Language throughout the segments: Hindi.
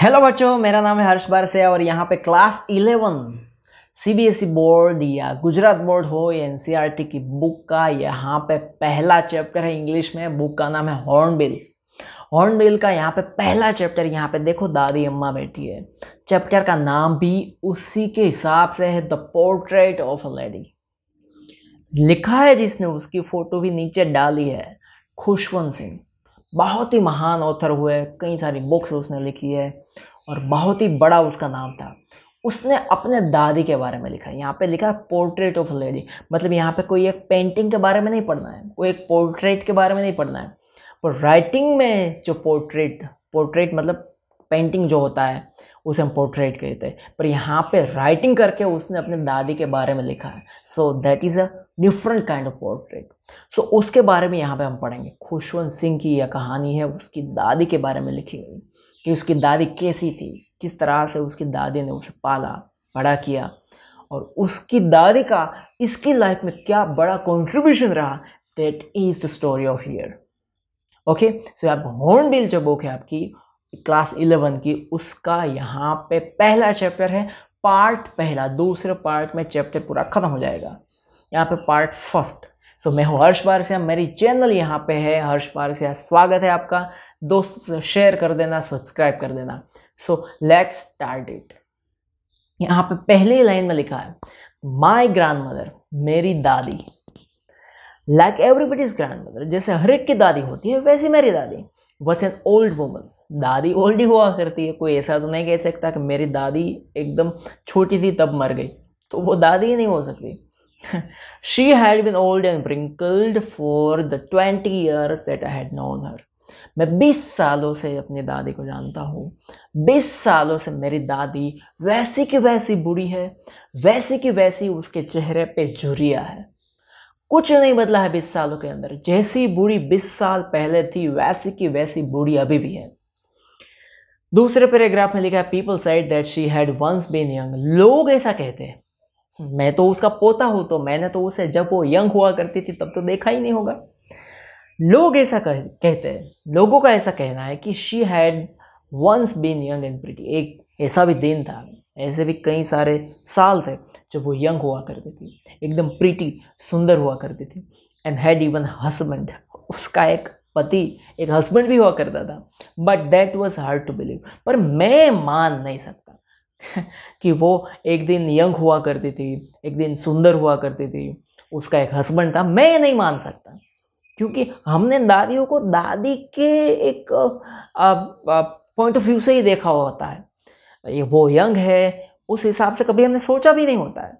हेलो बच्चों मेरा नाम है हर्ष से और यहाँ पे class eleven CBSE e board या गुजरात बोर्ड हो या एनसीईआरटी e की बुक का यहाँ पे पहला चैप्टर है इंग्लिश में बुक का नाम है हॉर्नबिल हॉर्नबिल का यहाँ पे पहला चैप्टर यहाँ पे देखो दादी अम्मा बैठी है चैप्टर का नाम भी उसी के हिसाब से है the portrait of a lady लिखा है जिसने उसकी फ़ोटो भी नीचे डाली है खुशवंत सिंह बहुत ही महान ऑथर हुए कई सारी बुक्स उसने लिखी है और बहुत ही बड़ा उसका नाम था उसने अपने दादी के बारे में लिखा है यहाँ पे लिखा है पोर्ट्रेट ऑफ लेडी मतलब यहाँ पे कोई एक पेंटिंग के बारे में नहीं पढ़ना है कोई एक पोर्ट्रेट के बारे में नहीं पढ़ना है पर राइटिंग में जो पोर्ट्रेट पोर्ट्रेट मतलब पेंटिंग जो होता है उसे हम पोर्ट्रेट कहते हैं पर यहाँ पे राइटिंग करके उसने अपने दादी के बारे में लिखा है so that is a different kind of portrait so उसके बारे में यहाँ पे हम पढ़ेंगे खुशवंत सिंह की यह कहानी है उसकी दादी के बारे में लिखी गई कि उसकी दादी कैसी थी किस तरह से उसकी दादी ने उसे पाला बड़ा किया और उसकी दादी का इसकी लाइफ में क्या बड़ा कॉन्ट्रीब्यूशन रहा that is the story of here okay so आप हॉर्नबिल जो बुक है आपकी क्लास इलेवन की उसका यहाँ पे पहला चैप्टर है पार्ट पहला दूसरे पार्ट में चैप्टर पूरा ख़त्म हो जाएगा यहाँ पे पार्ट फर्स्ट सो मैं हूँ हर्ष पारसिया मेरी चैनल यहाँ पे है हर्ष पारसिया स्वागत है आपका दोस्तों से शेयर कर देना सब्सक्राइब कर देना सो लेट स्टार्ट इट यहाँ पे पहली लाइन में लिखा है माई ग्रैंड मदर मेरी दादी लाइक एवरीबडीज ग्रैंड मदर जैसे हर एक की दादी होती है वैसी मेरी दादी वॉज एन ओल्ड वूमन दादी ओल्ड ही हुआ करती है कोई ऐसा तो नहीं कह सकता कि मेरी दादी एकदम छोटी थी तब मर गई तो वो दादी ही नहीं हो सकती she had been old and wrinkled for the twenty years that I had known her. मैं बीस सालों से अपनी दादी को जानता हूँ बीस सालों से मेरी दादी वैसी की वैसी बूढ़ी है वैसी की वैसी उसके चेहरे पे झुरिया है कुछ नहीं बदला है बीस सालों के अंदर जैसी बूढ़ी बीस साल पहले थी वैसी की वैसी बूढ़ी अभी भी है दूसरे पैराग्राफ में लिखा है people said that she had once been young लोग ऐसा कहते हैं मैं तो उसका पोता हूँ तो मैंने तो उसे जब वो यंग हुआ करती थी तब तो देखा ही नहीं होगा लोग ऐसा कह, कहते हैं लोगों का ऐसा कहना है कि she had once been young and pretty एक ऐसा भी दिन था ऐसे भी कई सारे साल थे जब वो यंग हुआ करती थी एकदम प्रिटी सुंदर हुआ करती थी एंड हैड इवन हस्बैंड उसका एक पति एक हस्बैंड भी हुआ करता था but that was hard to believe पर मैं मान नहीं सकता कि वो एक दिन यंग हुआ करती थी एक दिन सुंदर हुआ करती थी उसका एक हस्बैंड था मैं नहीं मान सकता क्योंकि हमने दादियों को दादी के एक पॉइंट ऑफ व्यू से ही देखा होता है ये वो यंग है उस हिसाब से कभी हमने सोचा भी नहीं होता है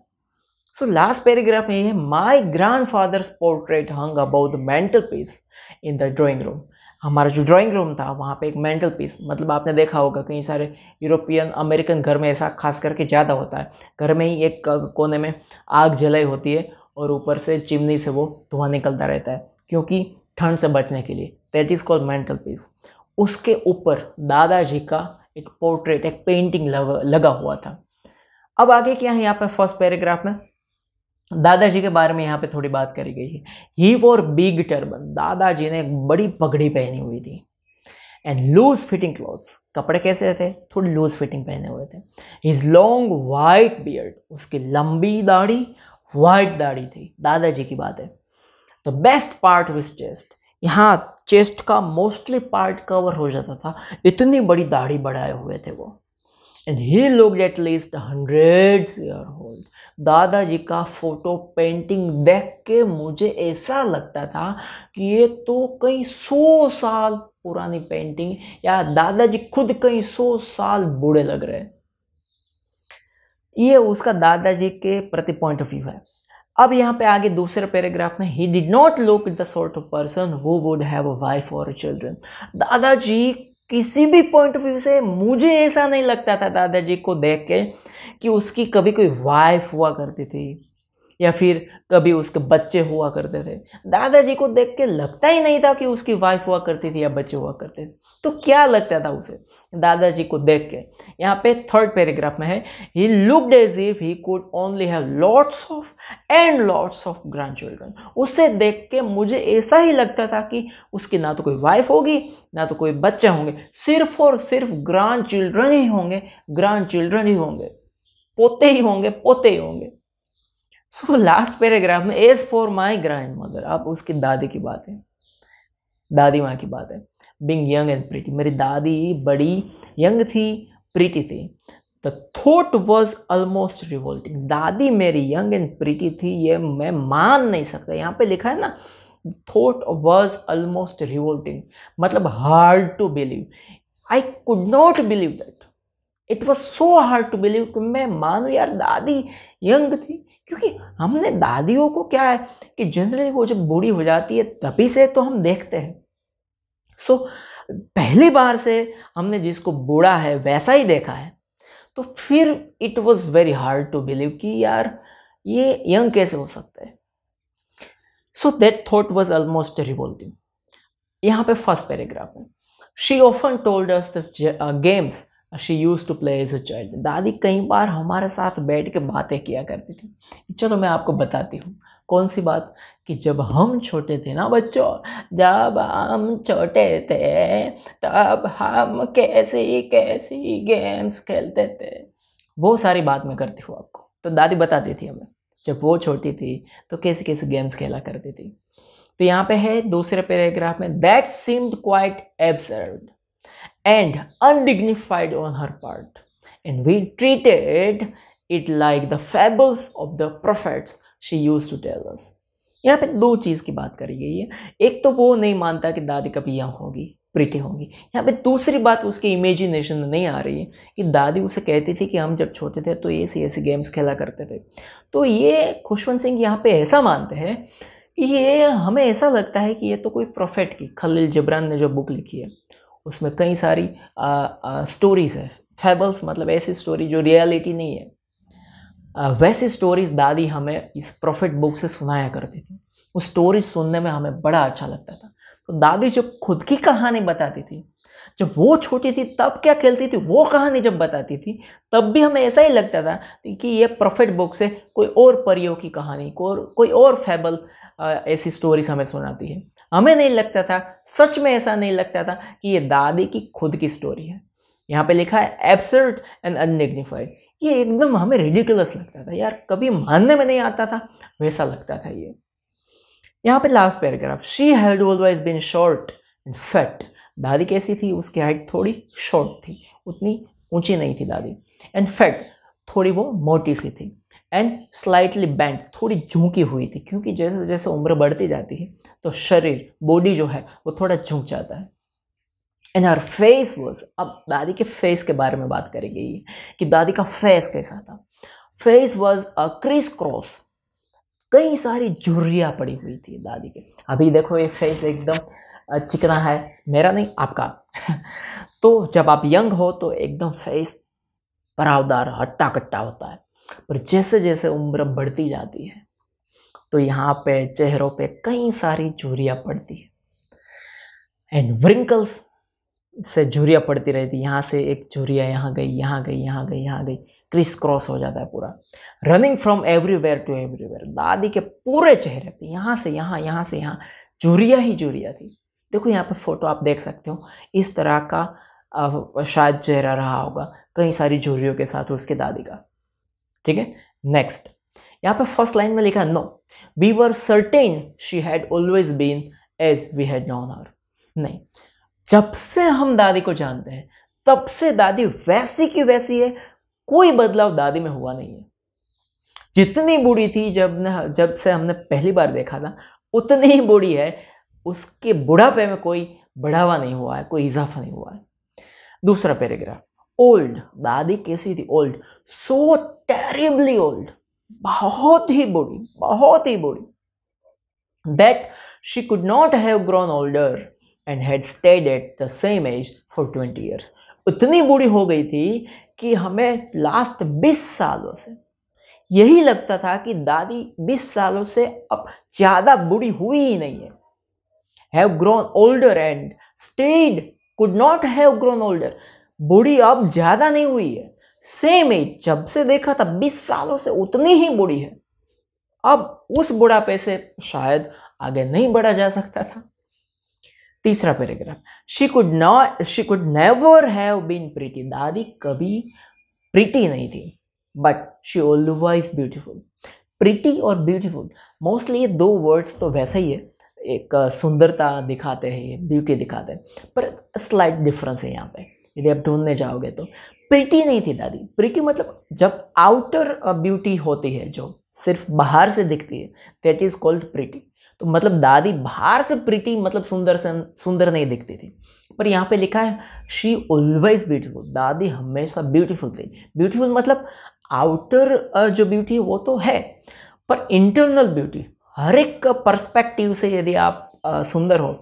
सो लास्ट पैराग्राफ में है father's portrait hung about the mantelpiece in the drawing room हमारा जो ड्राइंग रूम था वहाँ पे एक मेंटल पीस मतलब आपने देखा होगा कई सारे यूरोपियन अमेरिकन घर में ऐसा खास करके ज़्यादा होता है घर में ही एक कोने में आग जलाई होती है और ऊपर से चिमनी से वो धुआं निकलता रहता है क्योंकि ठंड से बचने के लिए that is called mantelpiece उसके ऊपर दादाजी का एक पोर्ट्रेट एक पेंटिंग लगा हुआ था अब आगे क्या है यहाँ पर फर्स्ट पैराग्राफ में दादाजी के बारे में यहाँ पे थोड़ी बात करी गई है ही वॉर बिग टर्बन दादाजी ने एक बड़ी पगड़ी पहनी हुई थी एंड लूज फिटिंग क्लॉथ्स कपड़े कैसे थे थोड़ी लूज फिटिंग पहने हुए थे हिज लॉन्ग वाइट बियर्ड उसकी लंबी दाढ़ी वाइट दाढ़ी थी दादाजी की बात है the best part with chest यहाँ चेस्ट का मोस्टली पार्ट कवर हो जाता था इतनी बड़ी दाढ़ी बढ़ाए हुए थे वो and he look at least hundred year old दादाजी का फ़ोटो पेंटिंग देख के मुझे ऐसा लगता था कि ये तो कई सौ साल पुरानी पेंटिंग या दादाजी खुद कई सौ साल बूढ़े लग रहे ये उसका दादाजी के प्रति पॉइंट ऑफ व्यू है अब यहाँ पे आगे दूसरे पैराग्राफ में he did not look the sort of person who would have a wife और चिल्ड्रन दादाजी किसी भी पॉइंट ऑफ व्यू से मुझे ऐसा नहीं लगता था दादाजी को देख के कि उसकी कभी कोई वाइफ हुआ करती थी या फिर कभी उसके बच्चे हुआ करते थे दादाजी को देख के लगता ही नहीं था कि उसकी वाइफ हुआ करती थी या बच्चे हुआ करते थे तो क्या लगता था उसे दादाजी को देख के यहाँ पे थर्ड पैराग्राफ में है he looked as if he could only have lots of and lots of grandchildren उसे देख के मुझे ऐसा ही लगता था कि उसकी ना तो कोई वाइफ होगी ना तो कोई बच्चे होंगे सिर्फ और सिर्फ ग्रैंड चिल्ड्रन ही होंगे ग्रैंड चिल्ड्रन ही होंगे पोते ही होंगे पोते ही होंगे सो लास्ट पैराग्राफ में as for my grandmother आप उसकी दादी की बात है दादी माँ की बात है बिंग यंग एंड pretty मेरी दादी बड़ी यंग थी प्रीटी थी the thought was almost revolting दादी मेरी यंग एंड प्रीटी थी ये मैं मान नहीं सकता यहाँ पे लिखा है ना थॉट वॉज ऑलमोस्ट रिवोल्टिंग मतलब hard to believe I could not believe that it was so hard to believe कि मैं मानू यार दादी यंग थी क्योंकि हमने दादियों को क्या है कि जनरली वो जब बूढ़ी हो जाती है तभी से तो हम देखते हैं सो पहली बार से हमने जिसको बूढ़ा है वैसा ही देखा है तो फिर it was very hard to believe कि यार ये यंग कैसे हो सकता है so that thought was almost revolting यहाँ पे फर्स्ट पैराग्राफ है she often told us games she used to play as a child दादी कई बार हमारे साथ बैठ के बातें किया करती थी चलो मैं आपको बताती हूँ कौन सी बात कि जब हम छोटे थे ना बच्चों जब हम छोटे थे तब हम कैसी कैसी गेम्स खेलते थे वो सारी बात मैं करती हूँ आपको तो दादी बताती थी हमें जब वो छोटी थी तो कैसी कैसी गेम्स खेला करती थी तो यहाँ पे है दूसरे पैराग्राफ में that seemed quite absurd and undignified on her part and we treated it like the fables of the prophets she used to tell us यहाँ पे दो चीज़ की बात करी गई है एक तो वो नहीं मानता कि दादी कभी यहाँ होगी प्रीति होंगी यहाँ पे दूसरी बात उसकी इमेजिनेशन में नहीं आ रही है कि दादी उसे कहती थी कि हम जब छोटे थे तो ऐसे ऐसे गेम्स खेला करते थे तो ये खुशवंत सिंह यहाँ पे ऐसा मानते हैं कि ये हमें ऐसा लगता है कि ये तो कोई प्रोफेट की खलील जबरान ने जो बुक लिखी है उसमें कई सारी स्टोरीज है फैबल्स मतलब ऐसी स्टोरी जो रियलिटी नहीं है वैसी स्टोरीज दादी हमें इस प्रॉफिट बुक से सुनाया करती थी उस स्टोरीज सुनने में हमें बड़ा अच्छा लगता था तो दादी जब खुद की कहानी बताती थी जब वो छोटी थी तब क्या खेलती थी वो कहानी जब बताती थी तब भी हमें ऐसा ही लगता था कि ये प्रॉफिट बुक से कोई और परियों की कहानी को, कोई और फैबल ऐसी स्टोरीज हमें सुनाती है हमें नहीं लगता था सच में ऐसा नहीं लगता था कि ये दादी की खुद की स्टोरी है यहाँ पे लिखा है एब्सर्ड एंड अनडिग्निफाइड ये एकदम हमें रेडिकुलस लगता था यार कभी मानने में नहीं आता था वैसा लगता था ये यहाँ पे last paragraph she had always been short and fat दादी कैसी थी उसकी हाइट थोड़ी शॉर्ट थी उतनी ऊंची नहीं थी दादी एंड फैट थोड़ी वो मोटी सी थी एंड स्लाइटली बैंड थोड़ी झुकी हुई थी क्योंकि जैसे जैसे उम्र बढ़ती जाती है तो शरीर बॉडी जो है वो थोड़ा झुक जाता है एंड हर फेस वॉज अब दादी के फेस के बारे में बात करेगी कि दादी का फेस कैसा था face was a criss cross कई सारी झुर्रियाँ पड़ी हुई थी दादी के अभी देखो ये फेस एकदम चिकना है मेरा नहीं आपका तो जब आप यंग हो तो एकदम फेस परावदार हट्टा कट्टा होता है पर जैसे जैसे उम्र बढ़ती जाती है तो यहाँ पे चेहरों पे कई सारी झुरियाँ पड़ती है एंड व्रिंकल्स से झुरिया पड़ती रहती यहाँ से एक झुरिया यहाँ गई यहाँ गई यहाँ गई यहाँ गई क्रिस क्रॉस हो जाता है पूरा running from everywhere to everywhere दादी के पूरे चेहरे पे यहाँ से यहाँ यहाँ से यहाँ झुरिया ही झुरिया थी देखो यहाँ पे फोटो आप देख सकते हो इस तरह का शायद चेहरा रहा होगा कई सारी झुरियों के साथ उसके दादी का ठीक है नेक्स्ट यहाँ पे फर्स्ट लाइन में लिखा no we were certain she had always been as we had known her नहीं जब से हम दादी को जानते हैं तब से दादी वैसी की वैसी है कोई बदलाव दादी में हुआ नहीं है जितनी बूढ़ी थी जब न जब से हमने पहली बार देखा था उतनी ही बूढ़ी है उसके बुढ़ापे में कोई बढ़ावा नहीं हुआ है कोई इजाफा नहीं हुआ है दूसरा पैराग्राफ ओल्ड दादी कैसी थी ओल्ड सो टेरिबली ओल्ड बहुत ही बूढ़ी बहुत ही बूढ़ी that she could not have grown older and had stayed at the same age for twenty years उतनी बूढ़ी हो गई थी कि हमें लास्ट बीस सालों से यही लगता था कि दादी बीस सालों से अब ज़्यादा बूढ़ी हुई ही नहीं है have grown older and stayed could not have grown older बूढ़ी अब ज़्यादा नहीं हुई है सेम एज जब से देखा था बीस सालों से उतनी ही बूढ़ी है अब उस बुढ़ापे से शायद आगे नहीं बढ़ा जा सकता था तीसरा paragraph she could not she could never have been pretty दादी कभी प्रीति नहीं थी but she always beautiful pretty और ब्यूटीफुल मोस्टली ये दो वर्ड्स तो वैसा ही है एक uh, सुंदरता दिखाते हैं ब्यूटी दिखाते हैं पर स्लाइट डिफरेंस है यहाँ पे यदि आप ढूंढने जाओगे तो प्रिटी नहीं थी दादी प्रिटी मतलब जब आउटर ब्यूटी uh, होती है जो सिर्फ बाहर से दिखती है दैट इज़ कॉल्ड प्रिटी तो मतलब दादी बाहर से प्रीति मतलब सुंदर से सुंदर नहीं दिखती थी पर यहाँ पे लिखा है शी ऑलवेज ब्यूटीफुल दादी हमेशा ब्यूटीफुल थी ब्यूटीफुल मतलब आउटर जो ब्यूटी है वो तो है पर इंटरनल ब्यूटी हर एक पर्सपेक्टिव से यदि आप सुंदर हो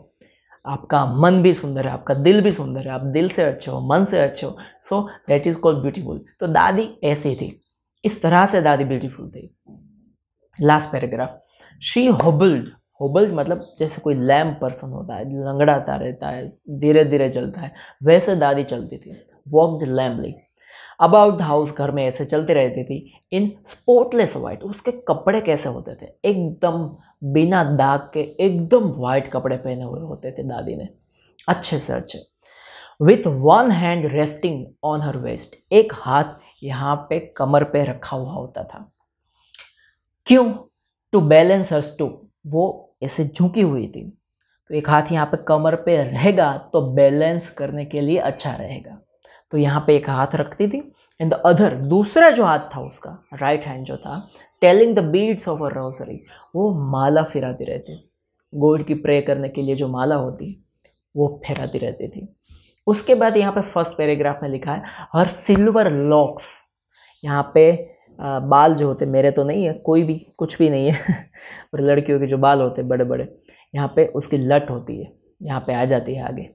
आपका मन भी सुंदर है आपका दिल भी सुंदर है आप दिल से अच्छे हो मन से अच्छे हो so that is called beautiful तो दादी ऐसी थी इस तरह से दादी ब्यूटीफुल थी लास्ट पैराग्राफ शी होबल्ड होबल मतलब जैसे कोई लैम्प पर्सन होता है लंगड़ाता रहता है धीरे धीरे चलता है वैसे दादी चलती थी walk the lamely about house घर में ऐसे चलती रहती थी इन स्पॉटलेस वाइट उसके कपड़े कैसे होते थे एकदम बिना दाग के एकदम वाइट कपड़े पहने हुए होते थे दादी ने अच्छे से अच्छे with one hand resting on her waist एक हाथ यहाँ पे कमर पे रखा हुआ होता था क्यों टू बैलेंस हर स्टूप वो ऐसे झुकी हुई थी तो एक हाथ यहाँ पे कमर पे रहेगा तो बैलेंस करने के लिए अच्छा रहेगा तो यहाँ पे एक हाथ रखती थी एंड द अदर दूसरा जो हाथ था उसका राइट हैंड जो था telling the beads of a rosary वो माला फिराती रहती गोड की प्रे करने के लिए जो माला होती वो फेराती रहती थी उसके बाद यहाँ पे फर्स्ट पैराग्राफ में लिखा है हर सिल्वर लॉक्स यहाँ पे बाल जो होते मेरे तो नहीं है कोई भी कुछ भी नहीं है और लड़कियों के जो बाल होते बड़े बड़े यहाँ पे उसकी लट होती है यहाँ पे आ जाती है आगे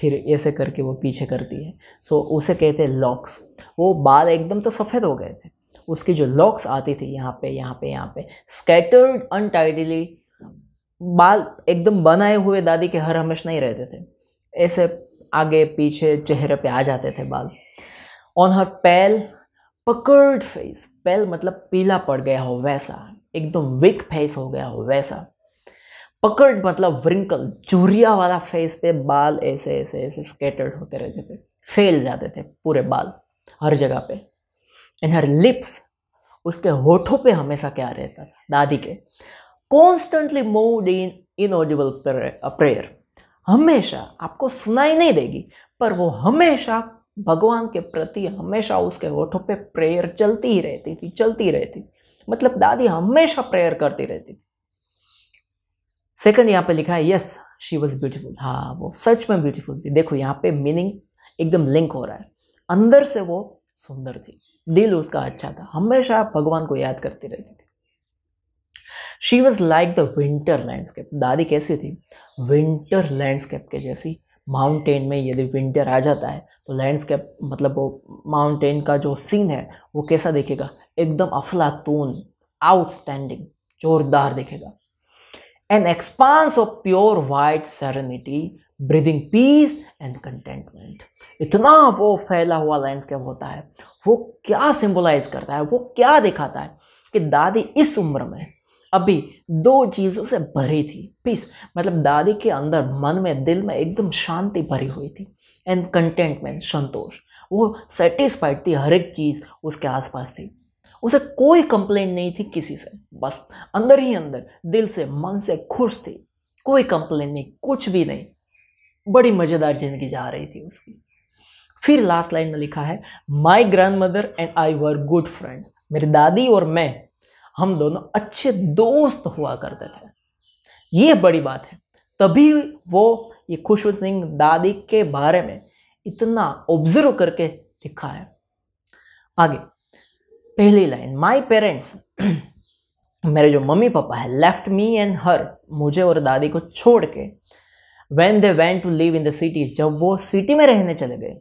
फिर ऐसे करके वो पीछे करती है सो उसे कहते हैं लॉक्स वो बाल एकदम तो सफ़ेद हो गए थे उसकी जो लॉक्स आती थी यहाँ पे यहाँ पे यहाँ पे स्कैटर्ड अनटाइडली बाल एकदम बनाए हुए दादी के हर हमेश नहीं रहते थे ऐसे आगे पीछे चेहरे पे आ जाते थे बाल on her pale puckered face pale मतलब पीला पड़ गया हो वैसा एकदम विक फेस हो गया हो वैसा पकर्ड मतलब व्रिंकल चूरिया वाला फेस पे बाल ऐसे ऐसे ऐसे स्केटर्ड होते रहते थे फैल जाते थे पूरे बाल हर जगह पे इन हर लिप्स उसके होठों पे हमेशा क्या रहता था दादी के constantly move in in audible prayer हमेशा आपको सुनाई नहीं देगी पर वो हमेशा भगवान के प्रति हमेशा उसके होठों पे प्रेयर चलती ही रहती थी चलती रहती थी मतलब दादी हमेशा प्रेयर करती रहती थी सेकंड यहाँ पे लिखा है यस शी वॉज ब्यूटीफुल हाँ वो सच में ब्यूटीफुल थी देखो यहाँ पे मीनिंग एकदम लिंक हो रहा है अंदर से वो सुंदर थी दिल उसका अच्छा था हमेशा भगवान को याद करती रहती थी she was like the winter landscape दादी कैसी थी विंटर लैंडस्केप के जैसी माउंटेन में यदि विंटर आ जाता है तो लैंडस्केप मतलब वो माउंटेन का जो सीन है वो कैसा देखेगा एकदम अफलातून आउटस्टैंडिंग जोरदार देखेगा an expanse of pure white serenity breathing peace and contentment इतना वो फैला हुआ लैंडस्केप होता है वो क्या सिंबलाइज करता है वो क्या दिखाता है कि दादी इस उम्र में अभी दो चीज़ों से भरी थी पीस मतलब दादी के अंदर मन में दिल में एकदम शांति भरी हुई थी एंड कंटेंटमेंट संतोष वो सेटिस्फाइड थी हर एक चीज़ उसके आसपास थी उसे कोई कंप्लेन नहीं थी किसी से बस अंदर ही अंदर दिल से मन से खुश थी कोई कंप्लेन नहीं कुछ भी नहीं बड़ी मज़ेदार ज़िंदगी जा रही थी उसकी फिर लास्ट लाइन में लिखा है my grandmother and I were good friends मेरी दादी और मैं हम दोनों अच्छे दोस्त हुआ करते थे ये बड़ी बात है तभी वो ये खुशवंत सिंह दादी के बारे में इतना ऑब्जर्व करके लिखा है आगे पहली लाइन माय पेरेंट्स मेरे जो मम्मी पापा है लेफ्ट मी एंड हर मुझे और दादी को छोड़ के when they went to live in the city जब वो सिटी में रहने चले गए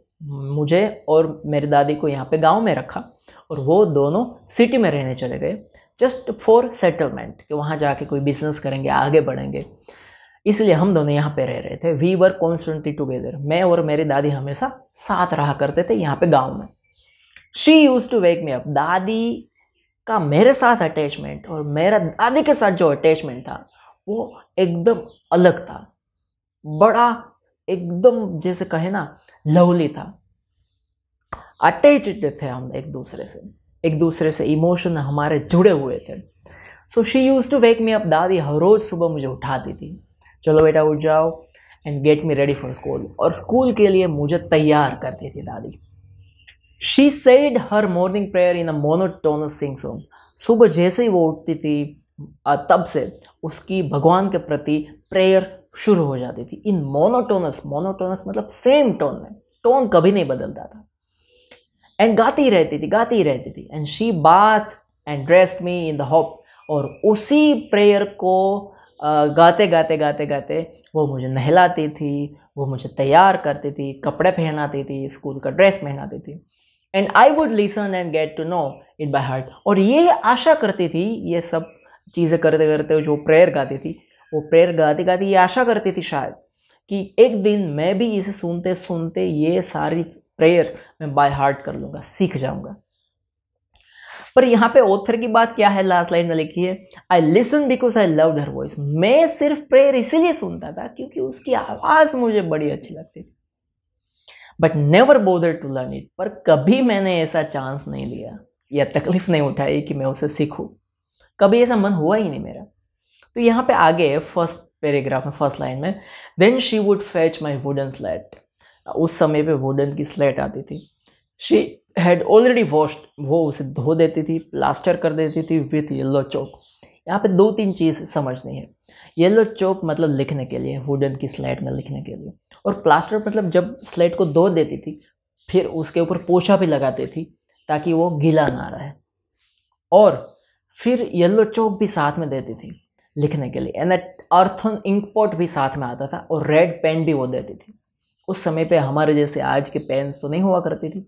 मुझे और मेरी दादी को यहाँ पे गांव में रखा और वो दोनों सिटी में रहने चले गए जस्ट फॉर सेटलमेंट कि वहाँ जाके कोई बिजनेस करेंगे आगे बढ़ेंगे इसलिए हम दोनों यहाँ पे रह रहे थे वी वर कॉन्स्टेंटली टुगेदर मैं और मेरी दादी हमेशा साथ रहा करते थे यहाँ पे गांव में she used to wake me up दादी का मेरे साथ अटैचमेंट और मेरा दादी के साथ जो अटैचमेंट था वो एकदम अलग था बड़ा एकदम जैसे कहे ना लवली था अटैच थे हम एक दूसरे से एक दूसरे से इमोशन हमारे जुड़े हुए थे so she used to wake me up दादी हर रोज़ सुबह मुझे उठाती थी चलो बेटा उठ जाओ and get me ready for school और स्कूल के लिए मुझे तैयार करती थी दादी she said her morning prayer in a monotonous sing song सुबह जैसे ही वो उठती थी तब से उसकी भगवान के प्रति प्रेयर शुरू हो जाती थी इन मोनोटोनस मोनोटोनस मतलब सेम टोन में टोन कभी नहीं बदलता था एंड गाती रहती थी गाती रहती थी and she bath and dressed me in the hope और उसी प्रेयर को गाते गाते गाते गाते वो मुझे नहलाती थी वो मुझे तैयार करती थी कपड़े पहनाती थी स्कूल का ड्रेस पहनाती थी and I would listen and get to know it by heart और ये आशा करती थी ये सब चीज़ें करते करते जो प्रेयर गाती थी वो प्रेयर गाती गाती ये आशा करती थी शायद कि एक दिन मैं भी इसे सुनते सुनते ये सारी प्रेयर्स मैं बाय हार्ट कर लूँगा सीख जाऊँगा पर यहाँ पे ऑथर की बात क्या है लास्ट लाइन में लिखी है I listen because I love her voice मैं सिर्फ प्रेयर इसीलिए सुनता था क्योंकि उसकी आवाज़ मुझे बड़ी अच्छी लगती थी but never bother to learn it पर कभी मैंने ऐसा चांस नहीं लिया या तकलीफ नहीं उठाई कि मैं उसे सीखू कभी ऐसा मन हुआ ही नहीं मेरा तो यहाँ पे आगे फर्स्ट पैराग्राफ में फर्स्ट लाइन में then she would fetch my wooden slate उस समय पे वुडन की स्लेट आती थी शी हैड ऑलरेडी वॉश्ड वो उसे धो देती थी प्लास्टर कर देती थी विथ येल्लो चौक यहाँ पे दो तीन चीज़ समझनी है येलो चौक मतलब लिखने के लिए वुडन की स्लेट में लिखने के लिए और प्लास्टर मतलब जब स्लेट को धो देती थी फिर उसके ऊपर पोछा भी लगाती थी ताकि वो गीला ना रहे और फिर येलो चौक भी साथ में देती थी लिखने के लिए एंड अर्थन इंक पॉट भी साथ में आता था और रेड पेन भी वो देती थी उस समय पे हमारे जैसे आज के पेन्स तो नहीं हुआ करती थी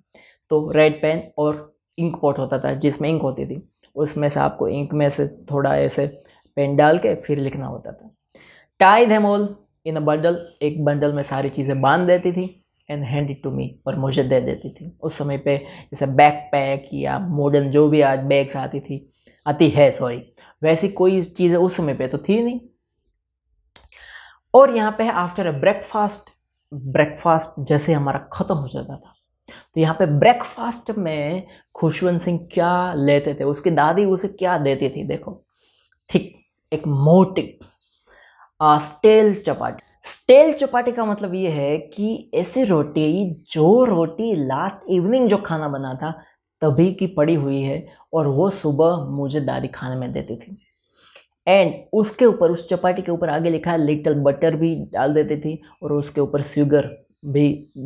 तो रेड पेन और इंक पॉट होता था जिसमें इंक होती थी उसमें से आपको इंक में से थोड़ा ऐसे पेन डाल के फिर लिखना होता था tie them all in a bundle एक बंडल में सारी चीज़ें बांध देती थी and hand it to me और मुझे दे देती थी उस समय पे जैसे बैक पैक या मॉडर्न जो भी आज बैग्स आती थी आती है सॉरी वैसी कोई चीज़ उस समय पे तो थी नहीं और यहाँ पे आफ्टर अ ब्रेकफास्ट ब्रेकफास्ट जैसे हमारा ख़त्म हो जाता था तो यहाँ पे ब्रेकफास्ट में खुशवंत सिंह क्या लेते थे उसकी दादी उसे क्या देती थी देखो ठीक एक मोटी स्टेल चपाटी स्टेल चपाटी का मतलब ये है कि ऐसी रोटी जो रोटी लास्ट इवनिंग जो खाना बना था तभी की पड़ी हुई है और वो सुबह मुझे दादी खाने में देती थी एंड उसके ऊपर उस चपाटी के ऊपर आगे लिखा लिटिल बटर भी डाल देती थी और उसके ऊपर शुगर भी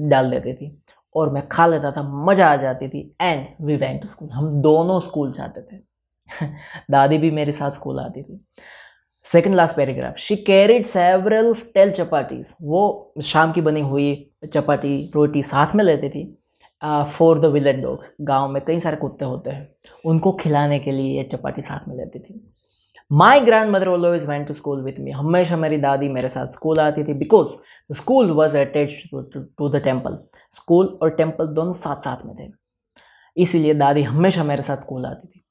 डाल देती थी और मैं खा लेता था मज़ा आ जाती थी and we went to school हम दोनों स्कूल जाते थे दादी भी मेरे साथ स्कूल आती थी second last paragraph she carried several stale chapatis वो शाम की बनी हुई चपाती रोटी साथ में लेती थी फॉर द विलेज डॉग्स गांव में कई सारे कुत्ते होते हैं उनको खिलाने के लिए ये चपाती साथ में लेती थी my grandmother always went to school with me हमेशा मेरी दादी मेरे साथ स्कूल आती थी because school was attach to the temple school और टेम्पल दोनों साथ साथ में थे इसीलिए दादी हमेशा मेरे साथ स्कूल आती थी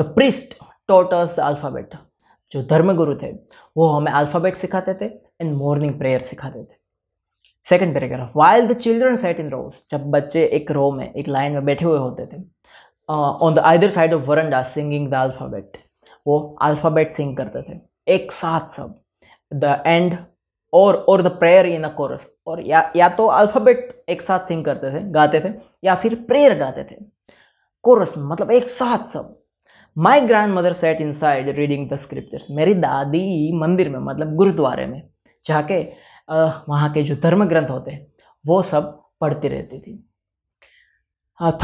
the priest taught us the alphabet जो धर्मगुरु थे वो हमें अल्फ़ाबेट सिखाते थे एंड मॉर्निंग प्रेयर सिखाते थे second paragraph while the children sat in rows जब बच्चे एक रो में एक लाइन में बैठे हुए होते थे on the either side of veranda singing the alphabet वो अल्फ़ाबेट सिंग करते थे एक साथ सब द एंड और और the prayer in a chorus और या या तो अल्फ़ाबेट एक साथ सिंग करते थे गाते थे या फिर प्रेयर गाते थे कोरस मतलब एक साथ सब my grandmother sat inside reading the scriptures मेरी दादी मंदिर में मतलब गुरुद्वारे में जाके वहाँ के जो धर्म ग्रंथ होते हैं वो सब पढ़ती रहती थी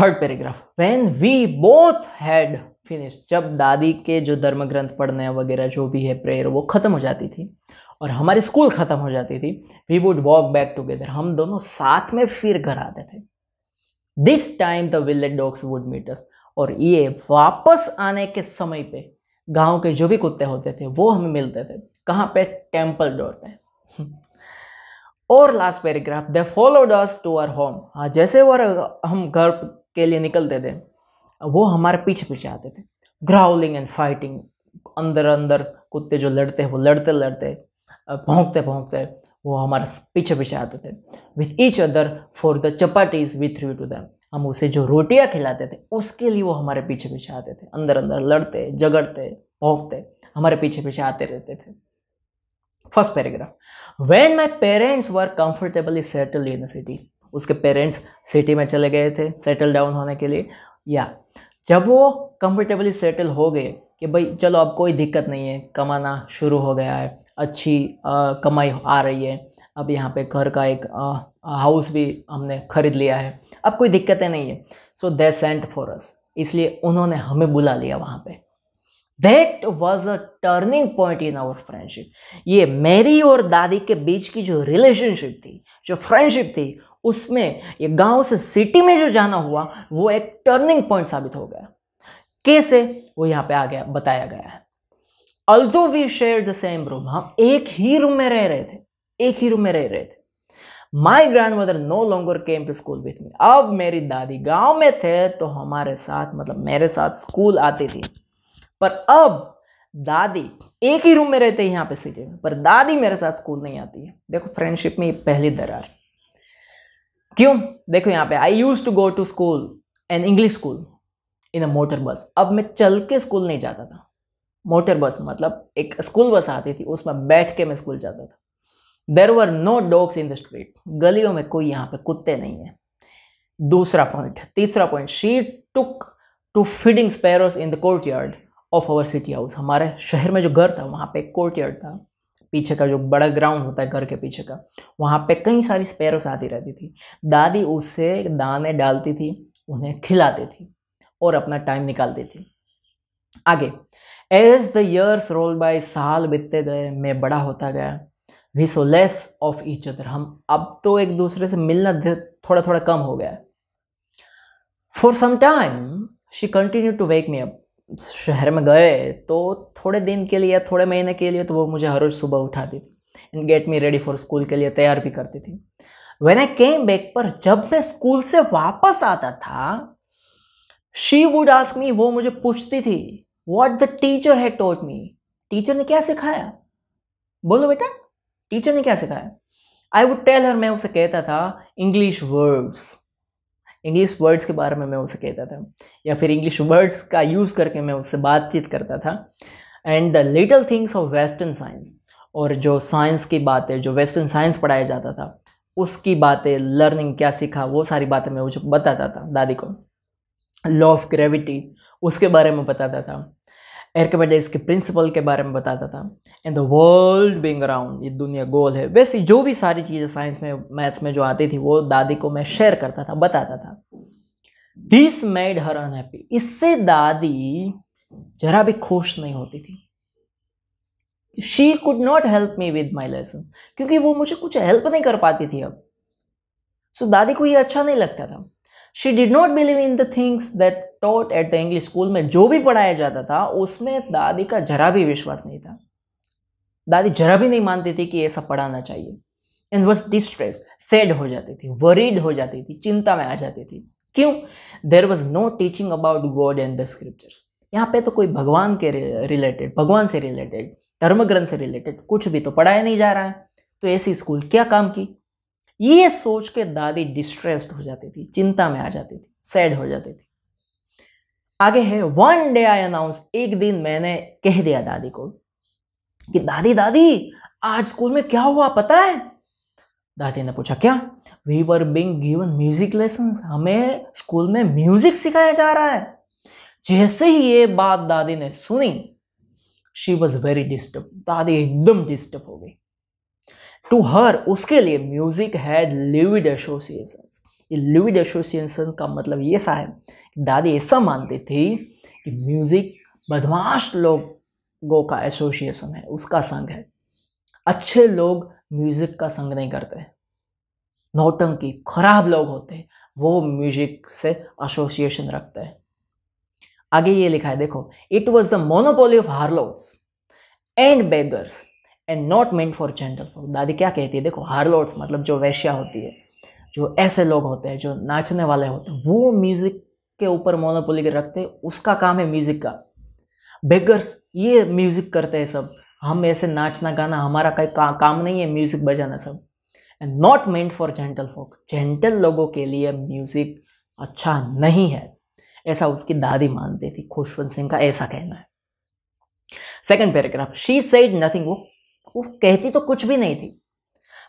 third paragraph when we both had finish जब दादी के जो धर्म ग्रंथ पढ़ने वगैरह जो भी है प्रेयर वो ख़त्म हो जाती थी और हमारी स्कूल ख़त्म हो जाती थी we would walk back together हम दोनों साथ में फिर घर आते थे this time the village dogs would meet us और ये वापस आने के समय पे गांव के जो भी कुत्ते होते थे वो हमें मिलते थे कहाँ पे टेम्पल डोर पे और last paragraph they followed us to our home हाँ जैसे वो हम घर के लिए निकलते थे वो हमारे पीछे पीछे आते थे ग्राउलिंग एंड फाइटिंग अंदर अंदर कुत्ते जो लड़ते वो लड़ते लड़ते भोंकते भोंकते वो हमारे पीछे पीछे आते थे with each other for the chapatis with threw to them हम उसे जो रोटियाँ खिलाते थे उसके लिए वो हमारे पीछे पीछे आते थे अंदर अंदर लड़ते झगड़ते भोंकते हमारे पीछे पीछे आते रहते थे first paragraph when my parents were comfortably settle in the city उसके पेरेंट्स सिटी में चले गए थे सेटल डाउन होने के लिए या जब वो कंफर्टेबली सेटल हो गए कि भाई चलो अब कोई दिक्कत नहीं है कमाना शुरू हो गया है अच्छी आ, कमाई आ रही है अब यहाँ पे घर का एक हाउस भी हमने ख़रीद लिया है अब कोई दिक्कतें नहीं है सो दे सेंट फॉर अस इसलिए उन्होंने हमें बुला लिया वहाँ पे that was a turning point in our friendship ये मेरी और दादी के बीच की जो रिलेशनशिप थी जो फ्रेंडशिप थी उसमें ये गांव से सिटी में जो जाना हुआ वो एक टर्निंग पॉइंट साबित हो गया कैसे वो यहाँ पे आ गया बताया गया है although we share the same room हम एक ही रूम में रह रहे थे एक ही रूम में रह रहे थे my grandmother no longer came to school with me अब मेरी दादी गांव में थे तो हमारे साथ मतलब मेरे साथ स्कूल आती थी पर अब दादी एक ही रूम में रहते हैं यहाँ पे सीजे में पर दादी मेरे साथ स्कूल नहीं आती है देखो फ्रेंडशिप में ये पहली दरार क्यों देखो यहाँ पे I used to go to school an English school in a motor bus अब मैं चल के स्कूल नहीं जाता था मोटर बस मतलब एक स्कूल बस आती थी उसमें बैठ के मैं स्कूल जाता था there were no dogs in the street गलियों में कोई यहाँ पे कुत्ते नहीं है दूसरा पॉइंट तीसरा point she took to feeding sparrows in the courtyard of our city house हमारे शहर में जो घर था वहाँ पे कोर्ट यार्ड था पीछे का जो बड़ा ग्राउंड होता है घर के पीछे का वहाँ पे कई सारी स्पैरोस आती रहती थी दादी उससे दाने डालती थी उन्हें खिलाती थी और अपना टाइम निकालती थी आगे as the years roll by साल बीतते गए मैं बड़ा होता गया we saw less of each other हम अब तो एक दूसरे से मिलना थोड़ा थोड़ा कम हो गया for some time she continue to wake me up शहर में गए तो थोड़े दिन के लिए थोड़े महीने के लिए तो वो मुझे हर रोज़ सुबह उठाती थी and get me ready for school के लिए तैयार भी करती थी वेन आई केम बैक पर जब मैं स्कूल से वापस आता था शी वुड आस्क मी वो मुझे पूछती थी वॉट द टीचर है टोट मी टीचर ने क्या सिखाया बोलो बेटा टीचर ने क्या सिखाया आई वुड टेल हर मैं उसे कहता था इंग्लिश वर्ड्स इंग्लिश वर्ड्स के बारे में मैं उसे कहता था या फिर इंग्लिश वर्ड्स का यूज़ करके मैं उससे बातचीत करता था and the little things of western science और जो साइंस की बातें जो वेस्टर्न साइंस पढ़ाया जाता था उसकी बातें लर्निंग क्या सीखा वो सारी बातें मैं मुझे बताता था दादी को लॉ ऑफ ग्रेविटी उसके बारे में बताता था एरकेबेडस के प्रिंसिपल के बारे में बताता था and the world being around ये दुनिया गोल है वैसे जो भी सारी चीज़ें साइंस में मैथ्स में जो आती थी वो दादी को मैं शेयर करता था बताता था दिस मेड हर अनहैप्पी इससे दादी जरा भी खुश नहीं होती थी she could not help me with my lesson क्योंकि वो मुझे कुछ हेल्प नहीं कर पाती थी अब सो so, दादी को ये अच्छा नहीं लगता था she did not believe in the things that taught at the English school में जो भी पढ़ाया जाता था उसमें दादी का जरा भी विश्वास नहीं था दादी जरा भी नहीं मानती थी कि ऐसा पढ़ाना चाहिए एंड वॉज डिस्ट्रेस सैड हो जाती थी वरीड हो जाती थी चिंता में आ जाती थी क्यों there was no teaching about God and the scriptures यहाँ पे तो कोई भगवान के रिलेटेड भगवान से रिलेटेड धर्म ग्रंथ से रिलेटेड कुछ भी तो पढ़ाया नहीं जा रहा है तो ऐसी स्कूल क्या काम की ये सोच के दादी डिस्ट्रेस्ड हो जाती थी चिंता में आ जाती थी सैड हो जाती थी आगे है वन डे आई अनाउंस एक दिन मैंने कह दिया दादी को कि दादी दादी आज स्कूल में क्या हुआ पता है दादी ने पूछा क्या we were being given music lesson हमें स्कूल में म्यूजिक सिखाया जा रहा है जैसे ही ये बात दादी ने सुनी शी वॉज वेरी डिस्टर्ब दादी एकदम डिस्टर्ब हो गई टू हर उसके लिए म्यूजिक हैड लिविड एसोसिएशन ये लिविड एसोसिएशन का मतलब ये सा है कि दादी ऐसा मानती थी कि म्यूज़िक बदमाश लोगों का एसोसिएशन है उसका संग है अच्छे लोग म्यूज़िक का संग नहीं करते नौटंकी खराब लोग होते हैं वो म्यूजिक से एसोसिएशन रखते हैं आगे ये लिखा है देखो it was the monopoly of harlots and beggars and not meant for gentle दादी क्या कहती है देखो हार्लोट्स मतलब जो वैश्या होती है जो ऐसे लोग होते हैं जो नाचने वाले होते हैं वो म्यूज़िक के ऊपर मोनोपोली के रखते हैं उसका काम है म्यूज़िक का बेगर्स ये म्यूज़िक करते हैं सब हम ऐसे नाचना गाना हमारा कोई का, काम नहीं है म्यूज़िक बजाना सब and not meant for gentle folk gentle लोगों के लिए म्यूज़िक अच्छा नहीं है ऐसा उसकी दादी मानती थी खुशवंत सिंह का ऐसा कहना है second paragraph she said nothing वो वो कहती तो कुछ भी नहीं थी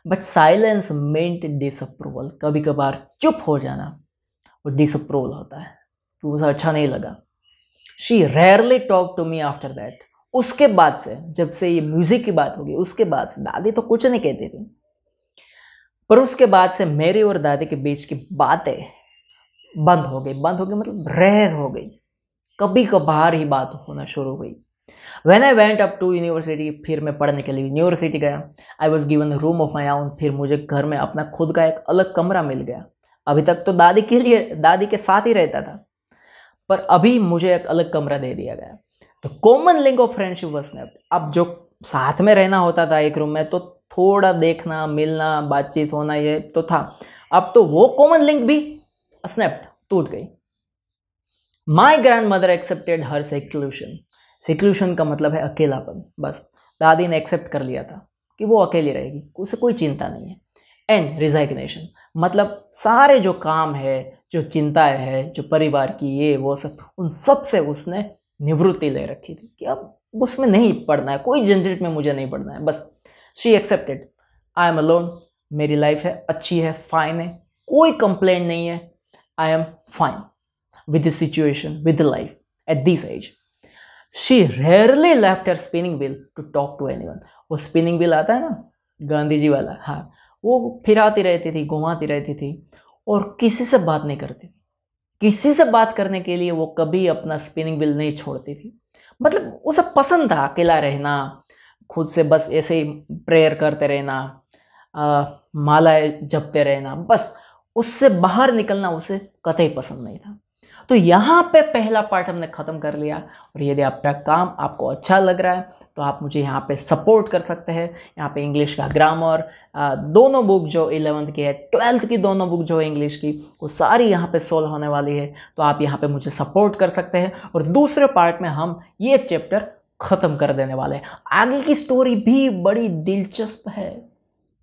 बट साइलेंस मेंट डिसअप्रूवल कभी कभार चुप हो जाना वो डिसअप्रूवल होता है कि तो उसे अच्छा नहीं लगा she rarely talk to me after that उसके बाद से जब से ये म्यूज़िक की बात होगी उसके बाद से दादी तो कुछ नहीं कहती थी पर उसके बाद से मेरे और दादी के बीच की बातें बंद हो गई बंद हो गई मतलब रेयर हो गई कभी कभार ही बात होना शुरू हुई when I went up to university फिर मैं पढ़ने के लिए यूनिवर्सिटी गया I was given room of my own फिर मुझे घर में अपना खुद का एक अलग कमरा मिल गया अभी तक तो दादी के लिए दादी के साथ ही रहता था पर अभी मुझे एक अलग कमरा दे दिया गया तो common link of friendship was snap अब जो साथ में रहना होता था एक रूम में तो थोड़ा देखना मिलना बातचीत होना ये तो था अब तो वो कॉमन लिंक भी स्नैप टूट गई my grandmother accepted her seclusion seclusion का मतलब है अकेलापन बस दादी ने एक्सेप्ट कर लिया था कि वो अकेली रहेगी उसे कोई चिंता नहीं है एंड रिजाइग्नेशन मतलब सारे जो काम है जो चिंताएं है जो परिवार की ये वो सब उन सब से उसने निवृत्ति ले रखी थी कि अब उसमें नहीं पढ़ना है कोई झंझट में मुझे नहीं पढ़ना है बस she accepted I am alone मेरी लाइफ है अच्छी है फाइन है कोई कंप्लेंट नहीं है I am fine with this situation with life at this age she rarely left her spinning wheel to talk to anyone वो स्पिनिंग बिल आता है ना गांधी जी वाला हाँ वो फिराती रहती थी घुमाती रहती थी और किसी से बात नहीं करती थी किसी से बात करने के लिए वो कभी अपना स्पिनिंग बिल नहीं छोड़ती थी मतलब उसे पसंद था अकेला रहना खुद से बस ऐसे ही प्रेयर करते रहना आ, माला जपते रहना बस उससे बाहर निकलना उसे कतई पसंद नहीं था तो यहाँ पे पहला पार्ट हमने ख़त्म कर लिया और यदि आपका काम आपको अच्छा लग रहा है तो आप मुझे यहाँ पे सपोर्ट कर सकते हैं यहाँ पे इंग्लिश का ग्रामर दोनों बुक जो इलेवंथ की है ट्वेल्थ की दोनों बुक जो है इंग्लिश की वो सारी यहाँ पे सोल्व होने वाली है तो आप यहाँ पे मुझे सपोर्ट कर सकते हैं और दूसरे पार्ट में हम ये चैप्टर ख़त्म कर देने वाले हैं आगे की स्टोरी भी बड़ी दिलचस्प है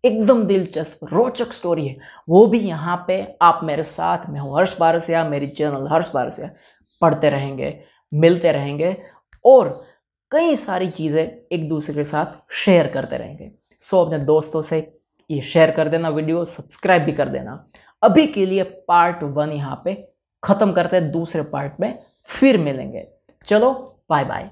एकदम दिलचस्प रोचक स्टोरी है वो भी यहाँ पे आप मेरे साथ मैं हूँ हर्ष बारसिया मेरी चैनल हर्ष बारसिया पढ़ते रहेंगे मिलते रहेंगे और कई सारी चीज़ें एक दूसरे के साथ शेयर करते रहेंगे सो अपने दोस्तों से ये शेयर कर देना वीडियो सब्सक्राइब भी कर देना अभी के लिए पार्ट वन यहाँ पे ख़त्म करते हैं दूसरे पार्ट में फिर मिलेंगे चलो बाय बाय